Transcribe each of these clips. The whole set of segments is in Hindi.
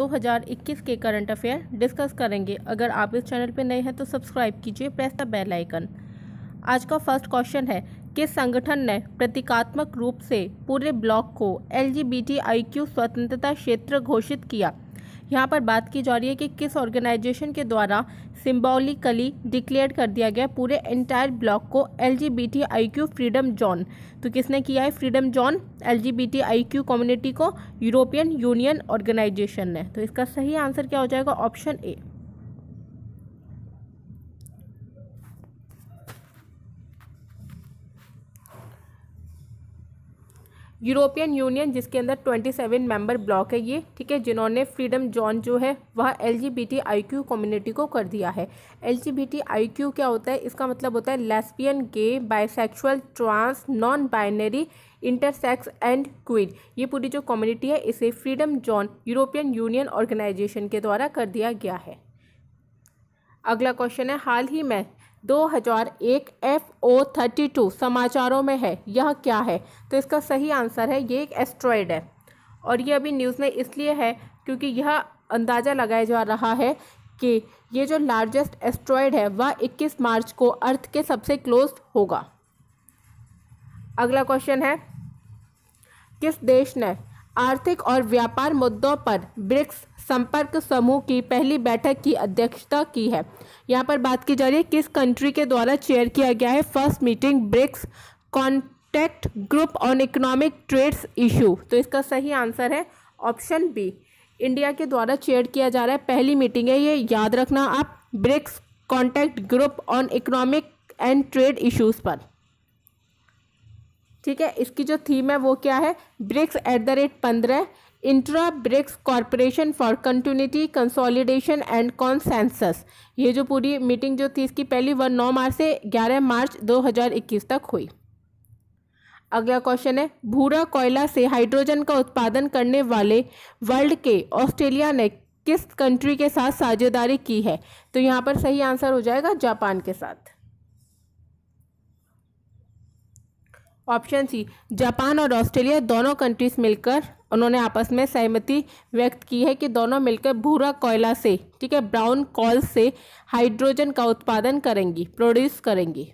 2021 के करंट अफेयर डिस्कस करेंगे अगर आप इस चैनल पर नए हैं तो सब्सक्राइब कीजिए प्रेस द बेल आइकन आज का फर्स्ट क्वेश्चन है किस संगठन ने प्रतीकात्मक रूप से पूरे ब्लॉक को एल स्वतंत्रता क्षेत्र घोषित किया यहाँ पर बात की जा रही है कि किस ऑर्गेनाइजेशन के द्वारा सिम्बॉलिकली डिक्लेयर कर दिया गया पूरे एंटायर ब्लॉक को एल फ्रीडम जोन तो किसने किया है फ्रीडम जोन एल कम्युनिटी को यूरोपियन यूनियन ऑर्गेनाइजेशन ने तो इसका सही आंसर क्या हो जाएगा ऑप्शन ए यूरोपियन यूनियन जिसके अंदर 27 मेंबर ब्लॉक है ये ठीक है जिन्होंने फ्रीडम जॉन जो है वह एल जी कम्युनिटी को कर दिया है एल जी क्या होता है इसका मतलब होता है lesbian gay bisexual trans non binary intersex and queen ये पूरी जो कम्युनिटी है इसे freedom zone European Union organisation के द्वारा कर दिया गया है अगला क्वेश्चन है हाल ही में 2001 एफ ओ थर्टी समाचारों में है यह क्या है तो इसका सही आंसर है ये एक एस्ट्रॉयड है और ये अभी न्यूज़ में इसलिए है क्योंकि यह अंदाज़ा लगाया जा रहा है कि ये जो लार्जेस्ट एस्ट्रॉयड है वह 21 मार्च को अर्थ के सबसे क्लोज होगा अगला क्वेश्चन है किस देश ने आर्थिक और व्यापार मुद्दों पर ब्रिक्स संपर्क समूह की पहली बैठक की अध्यक्षता की है यहाँ पर बात की जा रही है किस कंट्री के द्वारा चेयर किया गया है first meeting BRICS contact group on economic trades issue तो इसका सही आंसर है ऑप्शन बी इंडिया के द्वारा चेयर किया जा रहा है पहली मीटिंग है ये याद रखना आप BRICS contact group on economic and trade issues पर ठीक है इसकी जो थीम है वो क्या है ब्रिक्स एट द रेट पंद्रह intra BRICS corporation for continuity consolidation and consensus ये जो पूरी मीटिंग जो थी इसकी पहली वह नौ मार्च से 11 मार्च 2021 तक हुई अगला क्वेश्चन है भूरा कोयला से हाइड्रोजन का उत्पादन करने वाले वर्ल्ड के ऑस्ट्रेलिया ने किस कंट्री के साथ साझेदारी की है तो यहाँ पर सही आंसर हो जाएगा जापान के साथ ऑप्शन सी जापान और ऑस्ट्रेलिया दोनों कंट्रीज मिलकर उन्होंने आपस में सहमति व्यक्त की है कि दोनों मिलकर भूरा कोयला से ठीक है ब्राउन कॉल से हाइड्रोजन का उत्पादन करेंगी प्रोड्यूस करेंगी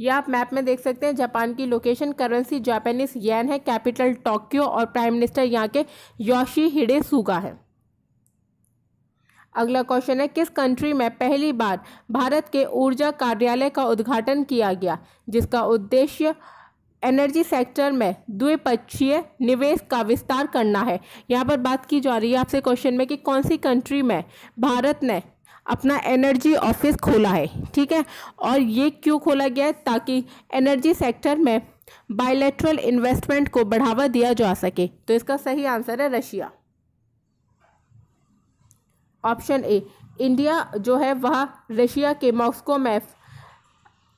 यह आप मैप में देख सकते हैं जापान की लोकेशन करेंसी जापानीज येन है कैपिटल टोक्यो और प्राइम मिनिस्टर यहाँ के योशी हिडे सुगा है अगला क्वेश्चन है किस कंट्री में पहली बार भारत के ऊर्जा कार्यालय का उद्घाटन किया गया जिसका उद्देश्य एनर्जी सेक्टर में द्विपक्षीय निवेश का विस्तार करना है यहाँ पर बात की जा रही है आपसे क्वेश्चन में कि कौन सी कंट्री में भारत ने अपना एनर्जी ऑफिस खोला है ठीक है और ये क्यों खोला गया है ताकि एनर्जी सेक्टर में बायलैटरल इन्वेस्टमेंट को बढ़ावा दिया जा सके तो इसका सही आंसर है रशिया ऑप्शन ए इंडिया जो है वह रशिया के मॉस्को में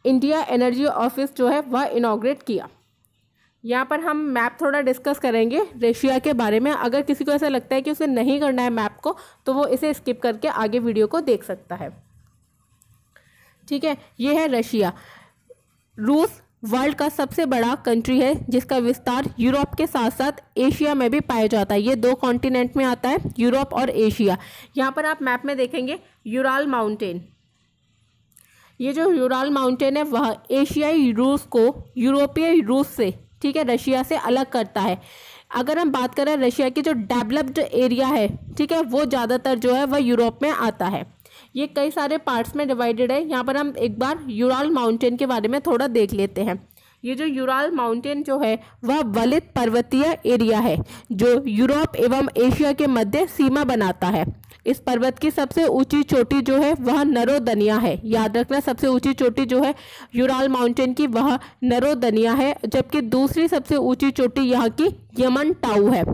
इंडिया एनर्जी ऑफिस जो है वह इनाग्रेट किया यहाँ पर हम मैप थोड़ा डिस्कस करेंगे रेशिया के बारे में अगर किसी को ऐसा लगता है कि उसे नहीं करना है मैप को तो वो इसे स्किप करके आगे वीडियो को देख सकता है ठीक है ये है रशिया रूस वर्ल्ड का सबसे बड़ा कंट्री है जिसका विस्तार यूरोप के साथ साथ एशिया में भी पाया जाता है ये दो कॉन्टिनेंट में आता है यूरोप और एशिया यहाँ पर आप मैप में देखेंगे यूराल माउंटेन ये जो यूराल माउंटेन है वह एशियाई रूस को यूरोपीय रूस से ठीक है रशिया से अलग करता है अगर हम बात करें रशिया की जो डेवलप्ड एरिया है ठीक है वो ज़्यादातर जो है वह यूरोप में आता है ये कई सारे पार्ट्स में डिवाइडेड है यहाँ पर हम एक बार यूराल माउंटेन के बारे में थोड़ा देख लेते हैं ये जो यूराल माउंटेन जो है वह वलित पर्वतीय एरिया है जो यूरोप एवं एशिया के मध्य सीमा बनाता है इस पर्वत की सबसे ऊंची चोटी जो है वह नरोदनिया है याद रखना सबसे ऊंची चोटी जो है यूराल माउंटेन की वह नरोदनिया है जबकि दूसरी सबसे ऊंची चोटी यहाँ की यमन टाऊ है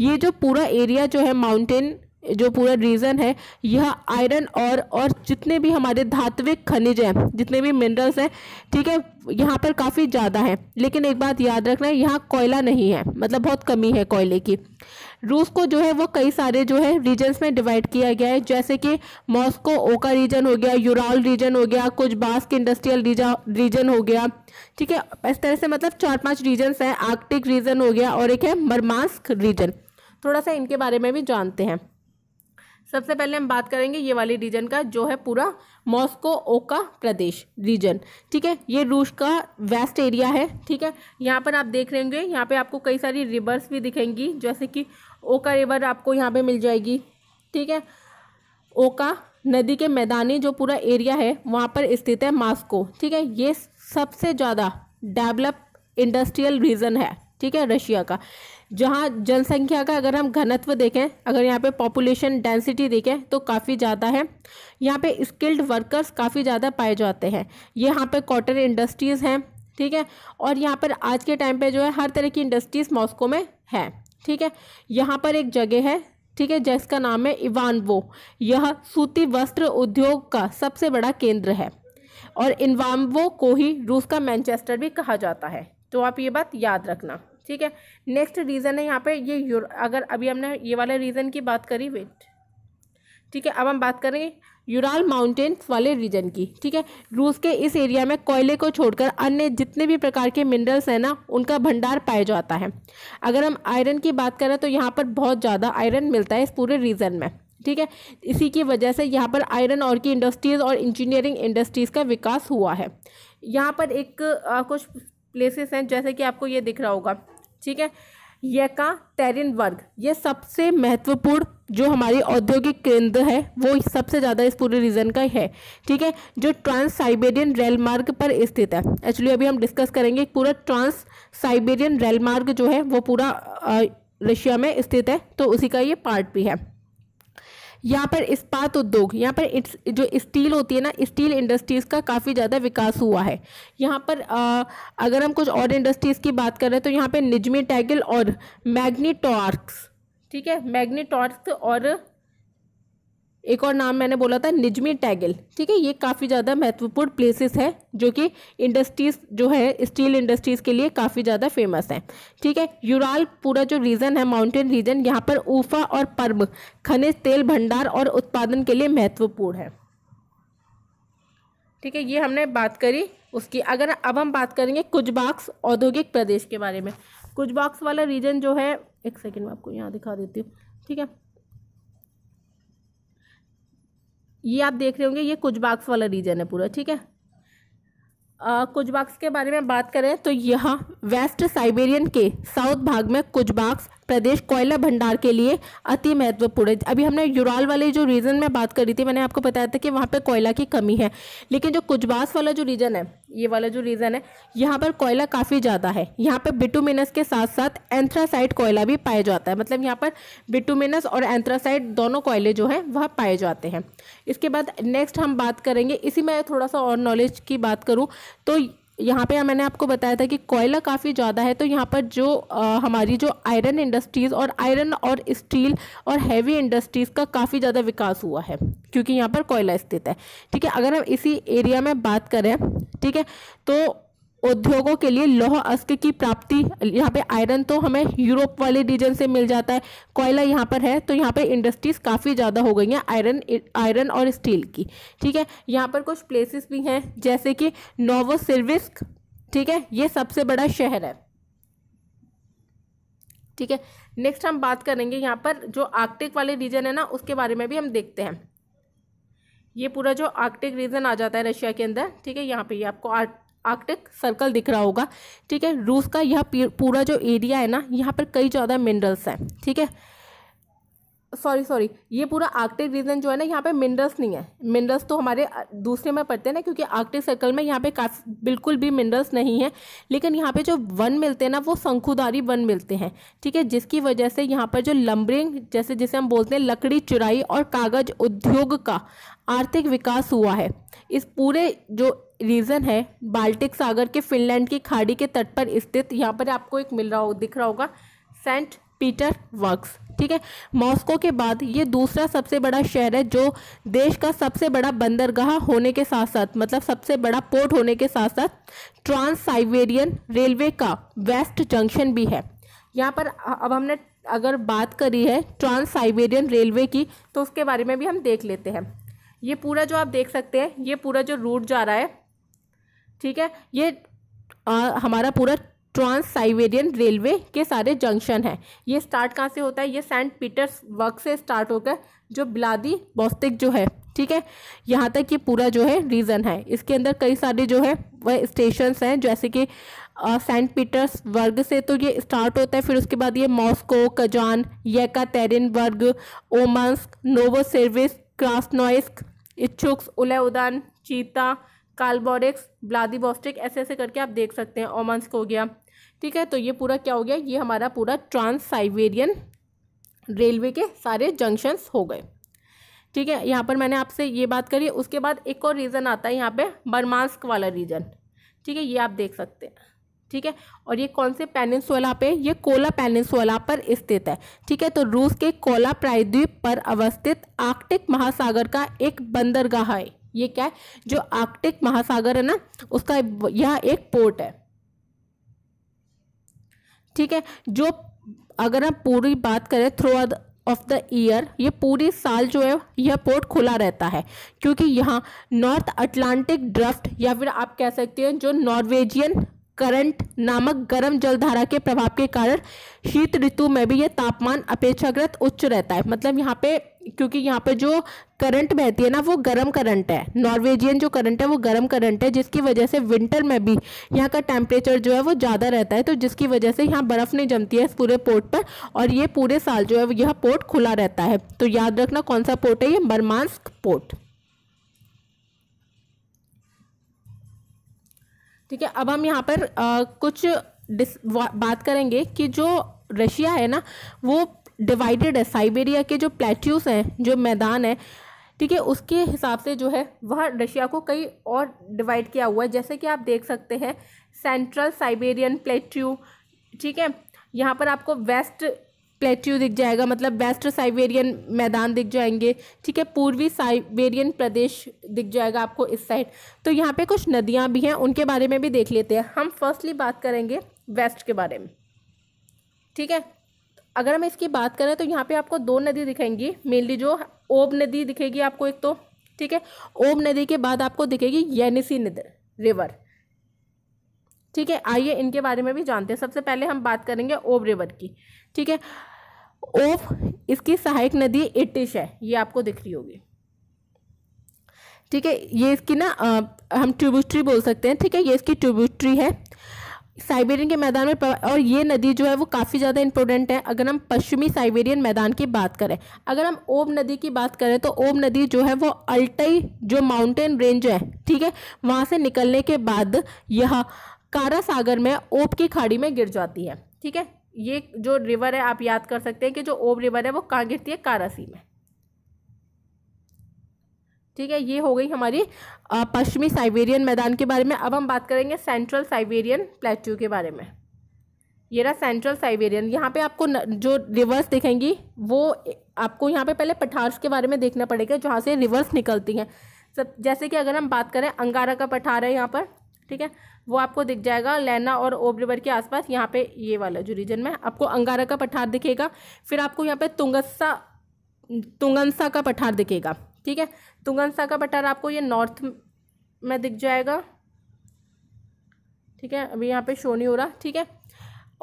ये जो पूरा एरिया जो है माउंटेन जो पूरा रीज़न है यह आयरन और और जितने भी हमारे धात्विक खनिज हैं जितने भी मिनरल्स हैं ठीक है यहाँ पर काफ़ी ज़्यादा है लेकिन एक बात याद रखना है यहाँ कोयला नहीं है मतलब बहुत कमी है कोयले की रूस को जो है वो कई सारे जो है रीजन्स में डिवाइड किया गया है जैसे कि मॉस्को ओका रीजन हो गया यूराल रीजन हो गया कुछ बास्क इंडस्ट्रियल रीजन हो गया ठीक है इस तरह से मतलब चार पांच रीजन्स हैं आर्कटिक रीजन हो गया और एक है मरमास्क रीजन थोड़ा सा इनके बारे में भी जानते हैं सबसे पहले हम बात करेंगे ये वाली रीजन का जो है पूरा मॉस्को ओका प्रदेश रीजन ठीक है ये रूस का वेस्ट एरिया है ठीक है यहाँ पर आप देख रहे होंगे यहाँ पे आपको कई सारी रिवर्स भी दिखेंगी जैसे कि ओका रिवर आपको यहाँ पे मिल जाएगी ठीक है ओका नदी के मैदानी जो पूरा एरिया है वहाँ पर स्थित है मास्को ठीक है ये सबसे ज़्यादा डेवलप इंडस्ट्रियल रीजन है ठीक है रशिया का जहाँ जनसंख्या का अगर हम घनत्व देखें अगर यहाँ पे पॉपुलेशन डेंसिटी देखें तो काफ़ी ज़्यादा है यहाँ पे स्किल्ड वर्कर्स काफ़ी ज़्यादा पाए जाते हैं यहाँ पे कॉटन इंडस्ट्रीज़ हैं ठीक है और यहाँ पर आज के टाइम पे जो है हर तरह की इंडस्ट्रीज़ मॉस्को में है ठीक है यहाँ पर एक जगह है ठीक है जिसका नाम है इवानवो यह सूती वस्त्र उद्योग का सबसे बड़ा केंद्र है और इन्वाम्बो को ही रूस का मैनचेस्टर भी कहा जाता है तो आप ये बात याद रखना ठीक है नेक्स्ट रीज़न है यहाँ पे ये अगर अभी हमने ये वाले रीज़न की बात करी वेट ठीक है अब हम बात करें यूराल माउंटेन्स वाले रीजन की ठीक है रूस के इस एरिया में कोयले को छोड़कर अन्य जितने भी प्रकार के मिनरल्स हैं ना उनका भंडार पाया जाता है अगर हम आयरन की बात करें तो यहाँ पर बहुत ज़्यादा आयरन मिलता है इस पूरे रीजन में ठीक है इसी की वजह से यहाँ पर आयरन और की इंडस्ट्रीज़ और इंजीनियरिंग इंडस्ट्रीज़ का विकास हुआ है यहाँ पर एक आ, कुछ प्लेसेस हैं जैसे कि आपको ये दिख रहा होगा ठीक है यका तेरिन वर्ग ये सबसे महत्वपूर्ण जो हमारी औद्योगिक केंद्र है वो सबसे ज़्यादा इस पूरे रीजन का है ठीक है जो ट्रांस साइबेरियन रेल मार्ग पर स्थित है एक्चुअली अभी हम डिस्कस करेंगे पूरा ट्रांस साइबेरियन रेल मार्ग जो है वो पूरा रशिया में स्थित है तो उसी का ये पार्ट भी है यहाँ पर इस्पात उद्योग यहाँ पर इट्स जो स्टील होती है ना स्टील इंडस्ट्रीज़ का काफ़ी ज़्यादा विकास हुआ है यहाँ पर आ, अगर हम कुछ और इंडस्ट्रीज़ की बात करें तो यहाँ पर निजमी टैगल और मैग्नीटॉर्क्स ठीक है मैग्नीटॉर्क्स और एक और नाम मैंने बोला था निजमी टैगल ठीक है ये काफ़ी ज़्यादा महत्वपूर्ण प्लेसेस है जो कि इंडस्ट्रीज़ जो है स्टील इंडस्ट्रीज़ के लिए काफ़ी ज़्यादा फेमस है ठीक है यूराल पूरा जो रीजन है माउंटेन रीजन यहाँ पर ऊफा और पर्ब खनिज तेल भंडार और उत्पादन के लिए महत्वपूर्ण है ठीक है ये हमने बात करी उसकी अगर अब हम बात करेंगे कुजबाक्स औद्योगिक प्रदेश के बारे में कुजबाक्स वाला रीजन जो है एक सेकेंड में आपको यहाँ दिखा देती हूँ ठीक है ये आप देख रहे होंगे ये कुजबाक्स वाला रीजन है पूरा ठीक है कुजबाक्स के बारे में बात करें तो यह वेस्ट साइबेरियन के साउथ भाग में कुजबाक्स प्रदेश कोयला भंडार के लिए अति महत्वपूर्ण है अभी हमने यूराल वाले जो रीजन में बात करी थी मैंने आपको बताया था कि वहाँ पर कोयला की कमी है लेकिन जो कुजबास वाला जो रीजन है ये वाला जो रीजन है यहाँ पर कोयला काफ़ी ज़्यादा है यहाँ पर बिटूमिनस के साथ साथ एंथ्रासाइड कोयला भी पाया जाता है मतलब यहाँ पर बिटूमिनस और एंथ्रासाइड दोनों कोयले जो हैं वह पाए जाते हैं इसके बाद नेक्स्ट हम बात करेंगे इसी में थोड़ा सा और नॉलेज की बात करूँ तो यहाँ पे मैंने आपको बताया था कि कोयला काफ़ी ज़्यादा है तो यहाँ पर जो आ, हमारी जो आयरन इंडस्ट्रीज़ और आयरन और स्टील और हैवी इंडस्ट्रीज़ का काफ़ी ज़्यादा विकास हुआ है क्योंकि यहाँ पर कोयला स्थित है ठीक है अगर हम इसी एरिया में बात करें ठीक है तो उद्योगों के लिए लौह अस्क की प्राप्ति यहाँ पे आयरन तो हमें यूरोप वाले रीजन से मिल जाता है कोयला यहाँ पर है तो यहाँ पे इंडस्ट्रीज काफ़ी ज़्यादा हो गई हैं आयरन आयरन और स्टील की ठीक है यहाँ पर कुछ प्लेसेस भी हैं जैसे कि नोवो सिर्विस्क ठीक है ये सबसे बड़ा शहर है ठीक है नेक्स्ट हम बात करेंगे यहाँ पर जो आर्कटिक वाले रीजन है ना उसके बारे में भी हम देखते हैं ये पूरा जो आर्कटिक रीजन आ जाता है रशिया के अंदर ठीक है यहाँ पे ये आपको आर्ट आर्कटिक सर्कल दिख रहा होगा ठीक है रूस का यह पूरा जो एरिया है ना यहाँ पर कई ज़्यादा मिनरल्स हैं ठीक है सॉरी सॉरी ये पूरा आर्कटिक रीजन जो है ना यहाँ पे मिनरल्स नहीं है मिनरल्स तो हमारे दूसरे में पड़ते हैं ना क्योंकि आर्कटिक सर्कल में यहाँ पे काफ़ी बिल्कुल भी मिनरल्स नहीं है लेकिन यहाँ पे जो वन मिलते हैं ना वो शंखुधारी वन मिलते हैं ठीक है जिसकी वजह से यहाँ पर जो लम्बरिंग जैसे जिसे हम बोलते हैं लकड़ी चुराई और कागज उद्योग का आर्थिक विकास हुआ है इस पूरे जो रीज़न है बाल्टिक सागर के फिनलैंड की खाड़ी के तट पर स्थित यहाँ पर आपको एक मिल रहा हो दिख रहा होगा सेंट पीटर वर्क्स ठीक है मॉस्को के बाद ये दूसरा सबसे बड़ा शहर है जो देश का सबसे बड़ा बंदरगाह होने के साथ साथ मतलब सबसे बड़ा पोर्ट होने के साथ साथ ट्रांस साइबेरियन रेलवे का वेस्ट जंक्शन भी है यहाँ पर अब हमने अगर बात करी है ट्रांस साइबेरियन रेलवे की तो उसके बारे में भी हम देख लेते हैं ये पूरा जो आप देख सकते हैं ये पूरा जो रूट जा रहा है ठीक है ये आ, हमारा पूरा ट्रांस साइबेरियन रेलवे के सारे जंक्शन हैं ये स्टार्ट कहाँ से होता है ये सेंट पीटर्स वर्क से स्टार्ट होकर जो ब्लादी बॉस्तिक जो है ठीक है यहाँ तक ये पूरा जो है रीज़न है इसके अंदर कई सारे जो है वह स्टेशंस हैं जैसे कि सेंट पीटर्स वर्ग से तो ये स्टार्ट होता है फिर उसके बाद ये मॉस्को कजान वर्ग ओमस्क नोवो सर्विस क्रास्नोइस्क इच्छुक्स उदय उदान चीता कालबोरेक्स ब्लादिबोस्टिक ऐसे ऐसे करके आप देख सकते हैं ओमंस्क हो गया ठीक है तो ये पूरा क्या हो गया ये हमारा पूरा ट्रांस साइबेरियन रेलवे के सारे जंक्शंस हो गए ठीक है यहाँ पर मैंने आपसे ये बात करी उसके बाद एक और रीज़न आता है यहाँ पे बर्मास्क वाला रीजन ठीक है ये आप देख सकते हैं ठीक है और ये कौन से पेनिसोला पे ये कोला पेनिसोला पर स्थित है ठीक है तो रूस के कोला प्रायद्वीप पर अवस्थित आर्कटिक महासागर का एक बंदरगाह है ये क्या है जो आर्कटिक महासागर है ना उसका यह एक पोर्ट है ठीक है जो अगर हम पूरी बात करें थ्रू ऑफ द ईयर ये पूरी साल जो है यह पोर्ट खुला रहता है क्योंकि यहाँ नॉर्थ अटलांटिक ड्रफ्ट या फिर आप कह सकते हैं जो नॉर्वेजियन करंट नामक गर्म जलधारा के प्रभाव के कारण शीत ऋतु में भी यह तापमान अपेक्षाकृत उच्च रहता है मतलब यहाँ पे क्योंकि यहाँ पर जो करंट बहती है ना वो गर्म करंट है नॉर्वेजियन जो करंट है वो गर्म करंट है जिसकी वजह से विंटर में भी यहाँ का टेम्परेचर जो है वो ज़्यादा रहता है तो जिसकी वजह से यहाँ बर्फ़ नहीं जमती है इस पूरे पोर्ट पर और ये पूरे साल जो है यह पोर्ट खुला रहता है तो याद रखना कौन सा पोर्ट है ये बर्मांस्क पोर्ट ठीक है अब हम यहाँ पर आ, कुछ बात करेंगे कि जो रशिया है ना वो डिवाइडेड है साइबेरिया के जो प्लेट्यूस हैं जो मैदान है ठीक है उसके हिसाब से जो है वह रशिया को कई और डिवाइड किया हुआ है जैसे कि आप देख सकते हैं सेंट्रल साइबेरियन प्लेट्यू ठीक है यहाँ पर आपको वेस्ट प्लेट्यू दिख जाएगा मतलब वेस्ट साइबेरियन मैदान दिख जाएंगे ठीक है पूर्वी साइबेरियन प्रदेश दिख जाएगा आपको इस साइड तो यहाँ पे कुछ नदियाँ भी हैं उनके बारे में भी देख लेते हैं हम फर्स्टली बात करेंगे वेस्ट के बारे में ठीक है अगर हम इसकी बात करें तो यहाँ पे आपको दो नदी दिखेंगी मेनली जो ओब नदी दिखेगी आपको एक तो ठीक है ओब नदी के बाद आपको दिखेगी येनिसी नदी रिवर ठीक है आइए इनके बारे में भी जानते हैं सबसे पहले हम बात करेंगे ओब रिवर की ठीक है ओब इसकी सहायक नदी इटिश है ये आपको दिख रही होगी ठीक है ये इसकी ना हम ट्रिब्यूटरी बोल सकते हैं ठीक है ये इसकी ट्रिब्यूटरी है साइबेरियन के मैदान में और ये नदी जो है वो काफ़ी ज़्यादा इंपॉर्टेंट है अगर हम पश्चिमी साइबेरियन मैदान की बात करें अगर हम ओब नदी की बात करें तो ओब नदी जो है वो अल्टई जो माउंटेन रेंज है ठीक है वहाँ से निकलने के बाद यह कारा सागर में ओब की खाड़ी में गिर जाती है ठीक है ये जो रिवर है आप याद कर सकते हैं कि जो ओब रिवर है वो कहाँ गिरती है कारासी में ठीक है ये हो गई हमारी पश्चिमी साइबेरियन मैदान के बारे में अब हम बात करेंगे सेंट्रल साइबेरियन प्लेट्यू के बारे में ये रहा सेंट्रल साइबेरियन यहाँ पे आपको न, जो रिवर्स दिखेंगी वो आपको यहाँ पे पहले पठार्स के बारे में देखना पड़ेगा जहाँ से रिवर्स निकलती हैं सब जैसे कि अगर हम बात करें अंगारा का पठार है यहाँ पर ठीक है वो आपको दिख जाएगा लैना और ओब रिवर के आसपास यहाँ पे ये वाला जो रीजन में आपको अंगारा का पठार दिखेगा फिर आपको यहाँ पे तुंगसा तुंगनसा का पठार दिखेगा ठीक है तुंगन सा का आपको ये नॉर्थ में दिख जाएगा ठीक है अभी यहाँ पे शो नहीं हो रहा ठीक है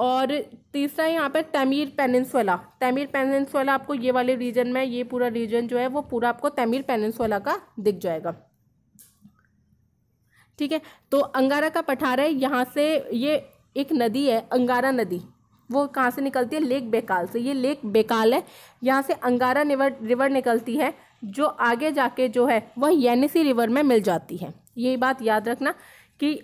और तीसरा यहाँ पर तमीर पेनसोला तमीर पेनसोला आपको ये वाले रीजन में ये पूरा रीजन जो है वो पूरा आपको तमीर पेनसोला का दिख जाएगा ठीक है तो अंगारा का पठार है यहाँ से ये एक नदी है अंगारा नदी वो कहाँ से निकलती है लेक बेकाल से ये लेक बेकाल है यहाँ से अंगारा रिवर रिवर निकलती है जो आगे जाके जो है वह येनेसी रिवर में मिल जाती है ये बात याद रखना कि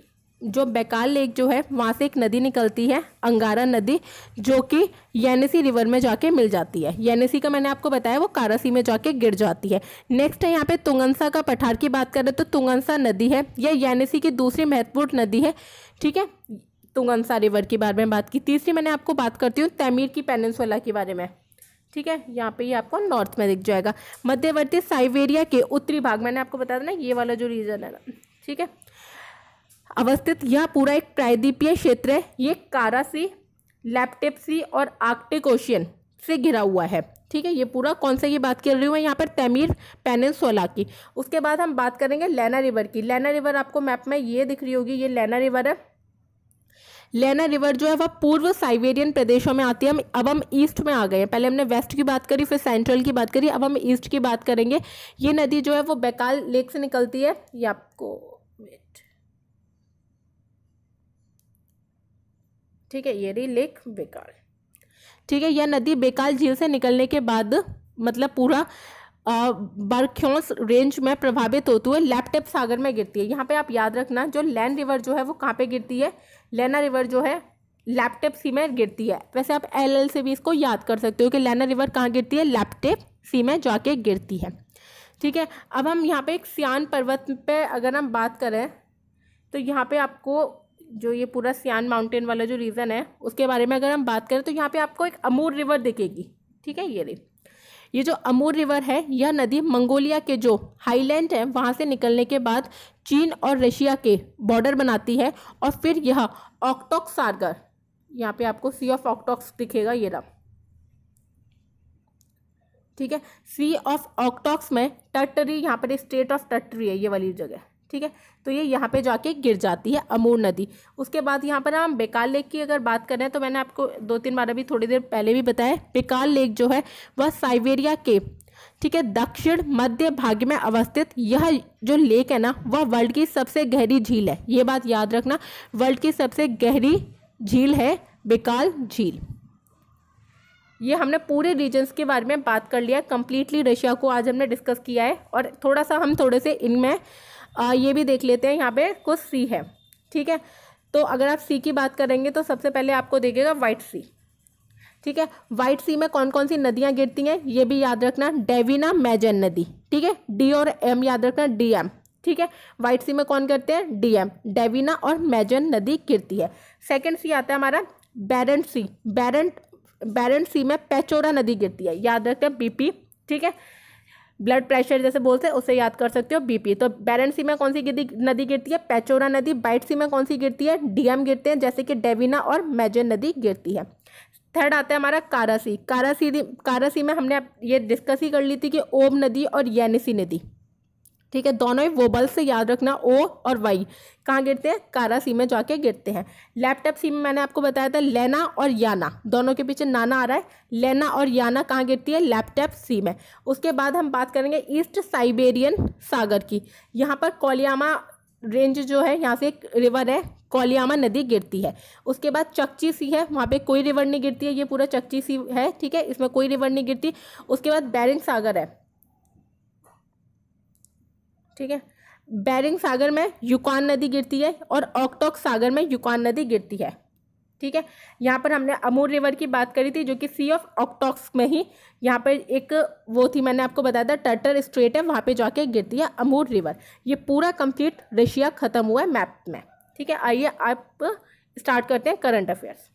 जो बेकाल लेक जो है वहाँ से एक नदी निकलती है अंगारा नदी जो कि येनेसी रिवर में जाके मिल जाती है येनेसी का मैंने आपको बताया वो कारासी में जाके गिर जाती है नेक्स्ट है यहाँ पे तुंगनसा का पठार की बात करें तो तुंगनसा नदी है यह येनेसी की दूसरी महत्वपूर्ण नदी है ठीक है तुंग अंसार रिवर के बारे में बात की तीसरी मैंने आपको बात करती हूँ तैमीर की पेनसोला के बारे में ठीक है यहाँ पे ये आपको नॉर्थ में दिख जाएगा मध्यवर्ती साइबेरिया के उत्तरी भाग मैंने आपको बताया ना ये वाला जो रीजन है ना ठीक है अवस्थित यह पूरा एक प्रायद्वीपीय क्षेत्र है ये कारासी लैपटेपसी और आर्कटिक ओशियन से घिरा हुआ है ठीक है ये पूरा कौन सा ये बात कर रही हूँ मैं यहाँ पर तैमीर पेनसोला की उसके बाद हम बात करेंगे लेना रिवर की लेना रिवर आपको मैप में ये दिख रही होगी ये लेना रिवर है लेना रिवर जो है वह पूर्व साइबेरियन प्रदेशों में आती है हम अब हम ईस्ट में आ गए हैं पहले हमने वेस्ट की बात करी फिर सेंट्रल की बात करी अब हम ईस्ट की बात करेंगे ये नदी जो है वो बेकाल लेक से निकलती है ये आपको वेट ठीक है ये रही लेक बेकाल ठीक है यह नदी बेकाल झील से निकलने के बाद मतलब पूरा बर्ख्योस रेंज में प्रभावित होती है लैपटेप सागर में गिरती है यहाँ पे आप याद रखना जो लैंड रिवर जो है वो कहाँ पे गिरती है लेना रिवर जो है लैपटेप सी में गिरती है वैसे आप एल से भी इसको याद कर सकते हो कि लेना रिवर कहाँ गिरती है लैपटेप सी में जाके गिरती है ठीक है अब हम यहाँ पे एक सियान पर्वत पे अगर हम बात करें तो यहाँ पे आपको जो ये पूरा सियान माउंटेन वाला जो रीज़न है उसके बारे में अगर हम बात करें तो यहाँ पे आपको एक अमूर रिवर दिखेगी ठीक है ये रही ये जो अमूर रिवर है यह नदी मंगोलिया के जो हाईलैंड है वहाँ से निकलने के बाद चीन और रशिया के बॉर्डर बनाती है और फिर यह ऑक्टोक सागर यहाँ पे आपको सी ऑफ ऑक्टोक्स दिखेगा ये रहा ठीक है सी ऑफ ऑक्टोक्स में टर्टरी यहाँ पर स्टेट ऑफ टर्टरी है ये वाली जगह ठीक है तो ये यहाँ पे जाके गिर जाती है अमूर नदी उसके बाद यहाँ पर हम बेकाल लेक की अगर बात करें तो मैंने आपको दो तीन बार अभी थोड़ी देर पहले भी बताया बेकाल लेक जो है वह साइबेरिया के ठीक है दक्षिण मध्य भाग में अवस्थित यह जो लेक है ना वह वर्ल्ड की सबसे गहरी झील है ये बात याद रखना वर्ल्ड की सबसे गहरी झील है बेकाल झील ये हमने पूरे रीजन्स के बारे में बात कर लिया कम्प्लीटली रशिया को आज हमने डिस्कस किया है और थोड़ा सा हम थोड़े से इनमें आ, ये भी देख लेते हैं यहाँ पे कुछ सी है ठीक है तो अगर आप सी की बात करेंगे तो सबसे पहले आपको देखेगा वाइट सी ठीक है वाइट सी में कौन कौन सी नदियाँ गिरती हैं ये भी याद रखना डेविना मैजन नदी ठीक है डी और एम याद रखना डी एम ठीक है वाइट सी में कौन करते हैं डीएम डेविना और मैजन नदी गिरती है सेकेंड सी आता है हमारा बैरन सी बैरन बैरन सी में पैचोरा नदी गिरती है याद रखते हैं बीपी ठीक है ब्लड प्रेशर जैसे बोलते हैं उसे याद कर सकते हो बीपी तो बैरन सी में कौन सी नदी गिरती है पैचोरा नदी बाइट सी में कौन सी गिरती है डीएम गिरते हैं जैसे कि डेविना और मैजन नदी गिरती है थर्ड आता है हमारा कारासी कारासी कारासी में हमने ये डिस्कस ही कर ली थी कि ओम नदी और यानिसी नदी ठीक है दोनों ही वोबल से याद रखना ओ और वाई कहाँ गिरते हैं कारा सी में जाके गिरते हैं लैपटॉप सी में मैंने आपको बताया था लेना और याना दोनों के पीछे नाना आ रहा है लेना और याना कहाँ गिरती है लैपटॉप सी में उसके बाद हम बात करेंगे ईस्ट साइबेरियन सागर की यहाँ पर कोलियामा रेंज जो है यहाँ से एक रिवर है कोलियामा नदी गिरती है उसके बाद चकची सी है वहाँ पे कोई रिवर नहीं गिरती है ये पूरा चकची सी है ठीक है इसमें कोई रिवर नहीं गिरती उसके बाद बैरिंग सागर है ठीक है बैरिंग सागर में युकान नदी गिरती है और ऑक्टोक सागर में युकान नदी गिरती है ठीक है यहाँ पर हमने अमूर रिवर की बात करी थी जो कि सी ऑफ ऑक्टॉक्स में ही यहाँ पर एक वो थी मैंने आपको बताया था टर्टर स्ट्रेट है वहाँ पे जाके गिरती है अमूर रिवर ये पूरा कंप्लीट रशिया ख़त्म हुआ है मैप में ठीक है आइए आप स्टार्ट करते हैं करंट अफेयर्स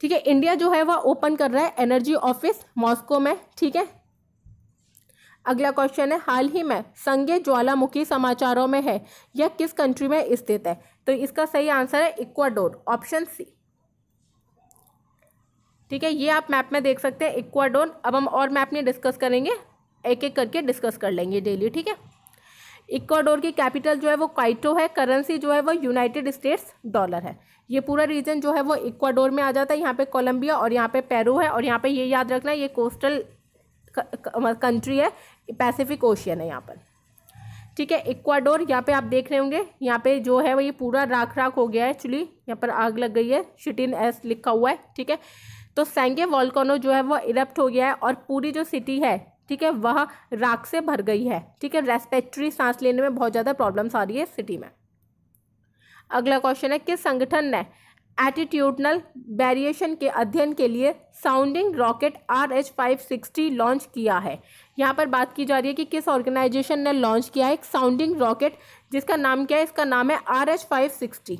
ठीक है इंडिया जो है वह ओपन कर रहा है एनर्जी ऑफिस मॉस्को में ठीक है अगला क्वेश्चन है हाल ही में संघे ज्वालामुखी समाचारों में है यह किस कंट्री में स्थित है तो इसका सही आंसर है इक्वाडोर ऑप्शन सी ठीक है ये आप मैप में देख सकते हैं इक्वाडोर अब हम और मैप नहीं डिस्कस करेंगे एक एक करके डिस्कस कर लेंगे डेली ठीक है इक्वाडोर की कैपिटल जो है वो क्वाइटो है करेंसी जो है वो यूनाइटेड स्टेट्स डॉलर है ये पूरा रीजन जो है वो इक्वाडोर में आ जाता है यहाँ पे कोलंबिया और यहाँ पे पेरू है और यहाँ पे ये याद रखना है ये कोस्टल कंट्री है पैसिफिक ओशियन है यहाँ पर ठीक है इक्वाडोर यहाँ पे आप देख रहे होंगे यहाँ पे जो है वो ये पूरा राख राख हो गया है एक्चुअली यहाँ पर आग लग गई है शिटिन एस लिखा हुआ है ठीक है तो सेंगे वॉलकोनो जो है वो इरप्ट हो गया है और पूरी जो सिटी है ठीक है वह राख से भर गई है ठीक है रेस्पेक्ट्री सांस लेने में बहुत ज़्यादा प्रॉब्लम्स आ रही है सिटी में अगला क्वेश्चन है किस संगठन ने एटीट्यूडनल वेरिएशन के अध्ययन के लिए sounding rocket R H five sixty launch किया है यहाँ पर बात की जा रही है कि किस ऑर्गेनाइजेशन ने लॉन्च किया है एक साउंडिंग रॉकेट जिसका नाम क्या है इसका नाम है आर एच फाइव सिक्सटी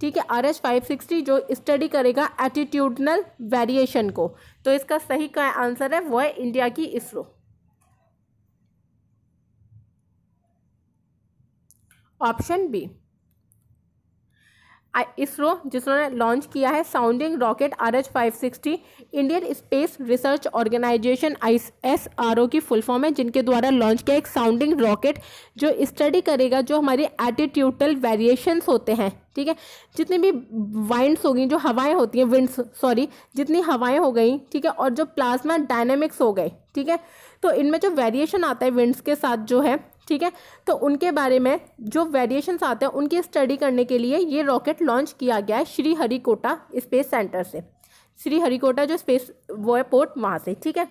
ठीक है आर एच फाइव सिक्सटी जो स्टडी करेगा एटीट्यूडनल वेरिएशन को तो इसका सही का आंसर है वो है इंडिया की इसरो ऑप्शन बी इसरो जिसने लॉन्च किया है sounding rocket R H five sixty Indian Space Research Organisation I S R O की फुल फॉर्म है जिनके द्वारा लॉन्च किया एक साउंडिंग रॉकेट जो स्टडी करेगा जो हमारे एटीट्यूटल वेरिएशंस होते हैं ठीक है जितनी भी वाइंड्स हो गई जो हवाएं होती हैं विंड्स सॉरी जितनी हवाएं हो गई ठीक है और जो प्लाज्मा डायनेमिक्स हो गए ठीक है तो इनमें जो वेरिएशन आता है विंड्स के साथ जो है ठीक है तो उनके बारे में जो वेरिएशंस आते हैं उनकी स्टडी करने के लिए ये रॉकेट लॉन्च किया गया है श्री हरिकोटा स्पेस सेंटर से श्री हरिकोटा जो स्पेस वो है पोर्ट वहाँ से ठीक है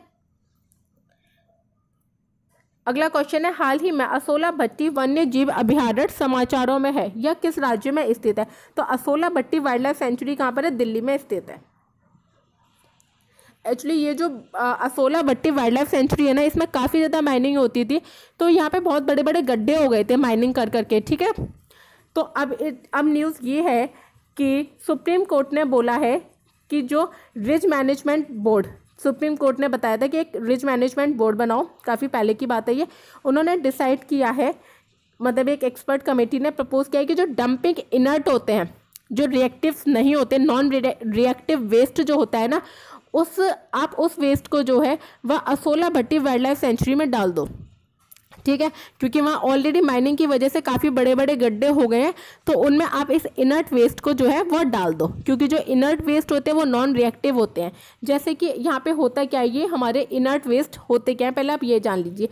अगला क्वेश्चन है हाल ही में असोला भट्टी वन्य जीव अभ्यारण्य समाचारों में है या किस राज्य में स्थित है तो Asola Bhatti wildlife sanctuary कहाँ पर है दिल्ली में स्थित है एक्चुअली ये जो Asola Bhatti wildlife sanctuary है ना इसमें काफ़ी ज़्यादा माइनिंग होती थी तो यहाँ पे बहुत बड़े बड़े गड्ढे हो गए थे माइनिंग कर करके ठीक है तो अब अब न्यूज़ ये है कि सुप्रीम कोर्ट ने बोला है कि जो ridge management board Supreme Court ने बताया था कि एक रिज मैनेजमेंट बोर्ड बनाओ काफ़ी पहले की बात है ये उन्होंने डिसाइड किया है मतलब एक एक्सपर्ट कमेटी ने प्रपोज किया है कि जो डंपिंग इनर्ट होते हैं जो रिएक्टिव नहीं होते नॉन रिएक्टिव वेस्ट जो होता है ना उस आप उस वेस्ट को जो है वह Asola Bhatti wildlife sanctuary में डाल दो ठीक है क्योंकि वहाँ ऑलरेडी माइनिंग की वजह से काफ़ी बड़े बड़े गड्ढे हो गए हैं तो उनमें आप इस इनर्ट वेस्ट को जो है वह डाल दो क्योंकि जो इनर्ट वेस्ट होते हैं वो नॉन रिएक्टिव होते हैं जैसे कि यहाँ पे होता क्या है ये हमारे इनर्ट वेस्ट होते क्या हैं पहले आप ये जान लीजिए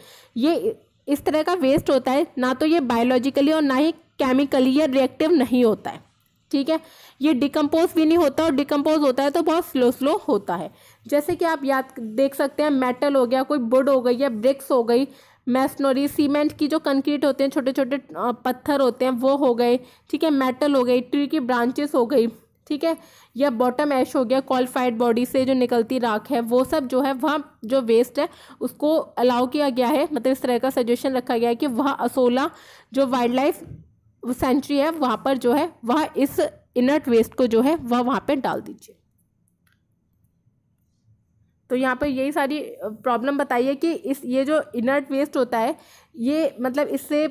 ये इस तरह का वेस्ट होता है ना तो ये बायोलॉजिकली और ना ही केमिकली या रिएक्टिव नहीं होता है ठीक है ये डिकम्पोज भी नहीं होता और डिकम्पोज होता है तो बहुत स्लो स्लो होता है जैसे कि आप याद देख सकते हैं मेटल हो गया कोई बुड हो गई या ब्रिक्स हो गई मैसनोरी सीमेंट की जो कंक्रीट होते हैं छोटे छोटे पत्थर होते हैं वो हो गए ठीक है मेटल हो गई ट्री की ब्रांचेस हो गई ठीक है या बॉटम ऐश हो गया क्वालिफाइड बॉडी से जो निकलती राख है वो सब जो है वह जो वेस्ट है उसको अलाउ किया गया है मतलब इस तरह का सजेशन रखा गया है कि वह असोला जो वाइल्ड लाइफ सेंचुरी है वहाँ पर जो है वह इस इनर्ट वेस्ट को जो है वह वहाँ पर डाल दीजिए तो यहाँ पर यही सारी प्रॉब्लम बताइए कि इस ये जो इनर्ट वेस्ट होता है ये मतलब इससे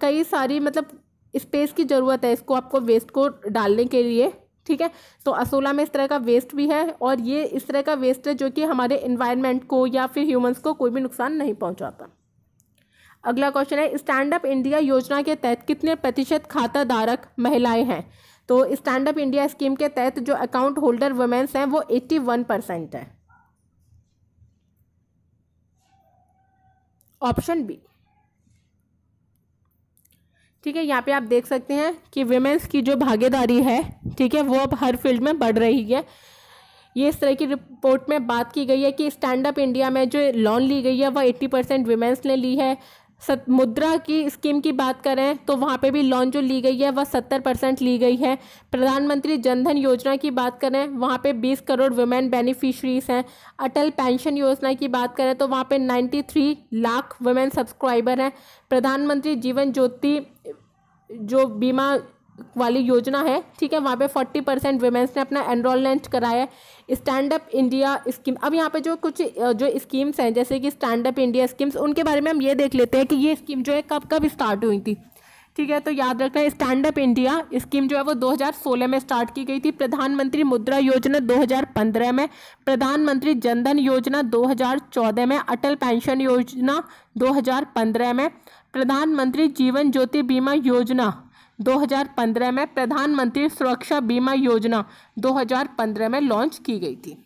कई सारी मतलब स्पेस की ज़रूरत है इसको आपको वेस्ट को डालने के लिए ठीक है तो असोला में इस तरह का वेस्ट भी है और ये इस तरह का वेस्ट है जो कि हमारे इन्वायरमेंट को या फिर ह्यूमंस को कोई भी नुकसान नहीं पहुँचाता अगला क्वेश्चन है स्टैंड अप इंडिया योजना के तहत कितने प्रतिशत खाता धारक महिलाएं हैं तो स्टैंड अप इंडिया स्कीम के तहत जो अकाउंट होल्डर वुमेन्स हैं वो एट्टी वन परसेंट है ऑप्शन बी ठीक है यहाँ पे आप देख सकते हैं कि वुमेन्स की जो भागीदारी है ठीक है वो अब हर फील्ड में बढ़ रही है ये इस तरह की रिपोर्ट में बात की गई है कि स्टैंड अप इंडिया में जो लोन ली गई है वह एट्टी परसेंट वुमेन्स ने ली है सत मुद्रा की स्कीम की बात करें तो वहाँ पे भी लोन जो ली गई है वह सत्तर परसेंट ली गई है प्रधानमंत्री जनधन योजना की बात करें वहाँ पे बीस करोड़ वुमेन बेनिफिशरीज हैं अटल पेंशन योजना की बात करें तो वहाँ पे ninety three lakh women subscriber हैं प्रधानमंत्री जीवन ज्योति जो बीमा वाली योजना है ठीक है वहाँ पे फोर्टी परसेंट वेमेंस ने अपना एनरोलमेंट कराया स्टैंड अप इंडिया स्कीम अब यहाँ पे जो कुछ जो स्कीम्स हैं जैसे कि स्टैंड अप इंडिया स्कीम्स उनके बारे में हम ये देख लेते हैं कि ये स्कीम जो है कब कब स्टार्ट हुई थी ठीक है तो याद रखना है स्टैंड अप इंडिया स्कीम जो है वो 2016 में स्टार्ट की गई थी प्रधानमंत्री मुद्रा योजना 2015 में प्रधानमंत्री जनधन योजना 2014 में अटल पेंशन योजना 2015 में प्रधानमंत्री जीवन ज्योति बीमा योजना 2015 में प्रधानमंत्री सुरक्षा बीमा योजना 2015 में लॉन्च की गई थी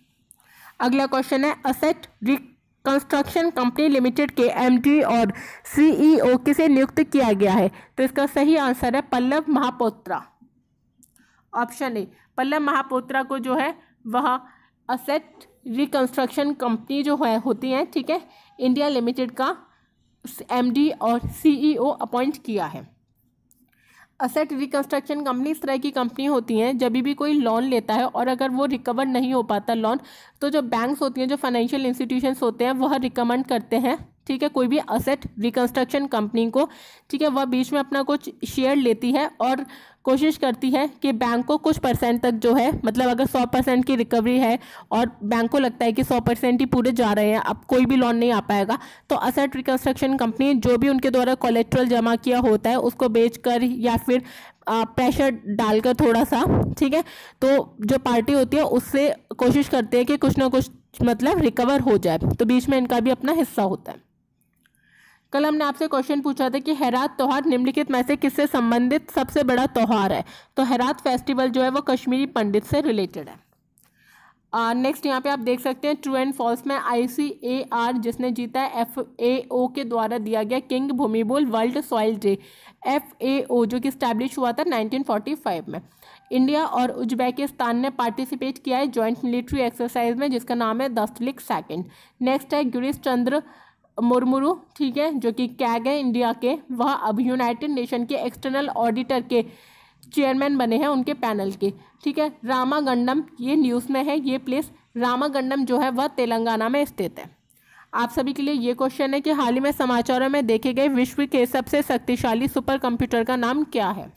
अगला क्वेश्चन है असेट रिकंस्ट्रक्शन कंपनी लिमिटेड के एमडी और सीईओ e किसे नियुक्त किया गया है तो इसका सही आंसर है पल्लव महापोत्रा ऑप्शन ए पल्लव महापोत्रा को जो है वह असेट रिकंस्ट्रक्शन कंपनी जो है होती है ठीक है इंडिया लिमिटेड का एमडी और सीईओ अपॉइंट e किया है असेट रिकन्स्ट्रक्शन कंपनी इस तरह की कंपनी होती हैं जब भी कोई लोन लेता है और अगर वो रिकवर नहीं हो पाता लोन तो जो बैंक्स होती हैं जो फाइनेंशियल इंस्टीट्यूशंस होते हैं वह रिकमेंड करते हैं ठीक है कोई भी असेट रिकंस्ट्रक्शन कंपनी को ठीक है वह बीच में अपना कुछ शेयर लेती है और कोशिश करती है कि बैंक को कुछ परसेंट तक जो है मतलब अगर सौ परसेंट की रिकवरी है और बैंक को लगता है कि सौ परसेंट ही पूरे जा रहे हैं अब कोई भी लोन नहीं आ पाएगा तो असेट रिकन्स्ट्रक्शन कंपनी जो भी उनके द्वारा कोलेट्रल जमा किया होता है उसको बेचकर या फिर प्रेशर डालकर थोड़ा सा ठीक है तो जो पार्टी होती है उससे कोशिश करते हैं कि कुछ ना कुछ मतलब रिकवर हो जाए तो बीच में इनका भी अपना हिस्सा होता है कल हमने आपसे क्वेश्चन पूछा था कि हैरात त्यौहार निम्नलिखित में से किससे संबंधित सबसे बड़ा त्यौहार है तो हैरात फेस्टिवल जो है वो कश्मीरी पंडित से रिलेटेड है नेक्स्ट uh, यहाँ पे आप देख सकते हैं ट्रू एंड फॉल्स में आई सी ए आर जिसने जीता है एफ ए ओ के द्वारा दिया गया King Bhumibol World Soil Day F A O जो कि स्टैब्लिश हुआ था 1945 में इंडिया और उज्बेकिस्तान ने पार्टिसिपेट किया है जॉइंट मिलिट्री एक्सरसाइज में जिसका नाम है दस्तलिक सेकेंड नेक्स्ट है गिरीश चंद्र मुरमुरू ठीक है जो कि कैग है इंडिया के वह अब यूनाइटेड नेशन के एक्सटर्नल ऑडिटर के चेयरमैन बने हैं उनके पैनल के ठीक है रामागंडम ये न्यूज़ में है ये प्लेस रामागंडम जो है वह तेलंगाना में स्थित है आप सभी के लिए ये क्वेश्चन है कि हाल ही में समाचारों में देखे गए विश्व के सबसे शक्तिशाली सुपर कंप्यूटर का नाम क्या है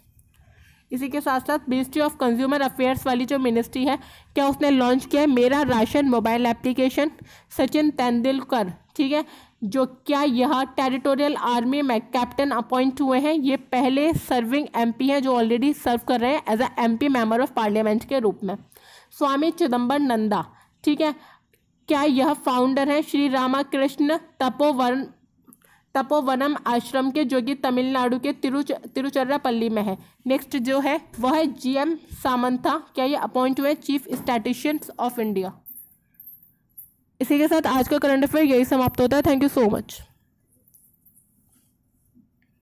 इसी के साथ साथ मिनिस्ट्री ऑफ कंज्यूमर अफेयर्स वाली जो मिनिस्ट्री है क्या उसने लॉन्च किया है मेरा ration mobile application Sachin Tendulkar ठीक है जो क्या यह टेरिटोरियल आर्मी में कैप्टन अपॉइंट हुए हैं ये पहले सर्विंग एमपी हैं जो ऑलरेडी सर्व कर रहे हैं as a MP member of parliament के रूप में स्वामी चिदम्बर नंदा ठीक है क्या यह फाउंडर हैं श्री रामाकृष्ण तपोवन तपोवनम आश्रम के जो कि तमिलनाडु के तिरुच तिरुचर्रापल्ली में है नेक्स्ट जो है वह है जी एम सामंथा क्या ये अपॉइंट हुए चीफ स्टैटिशियंस ऑफ इंडिया इसी के साथ आज का करंट अफेयर यही समाप्त होता है थैंक यू सो मच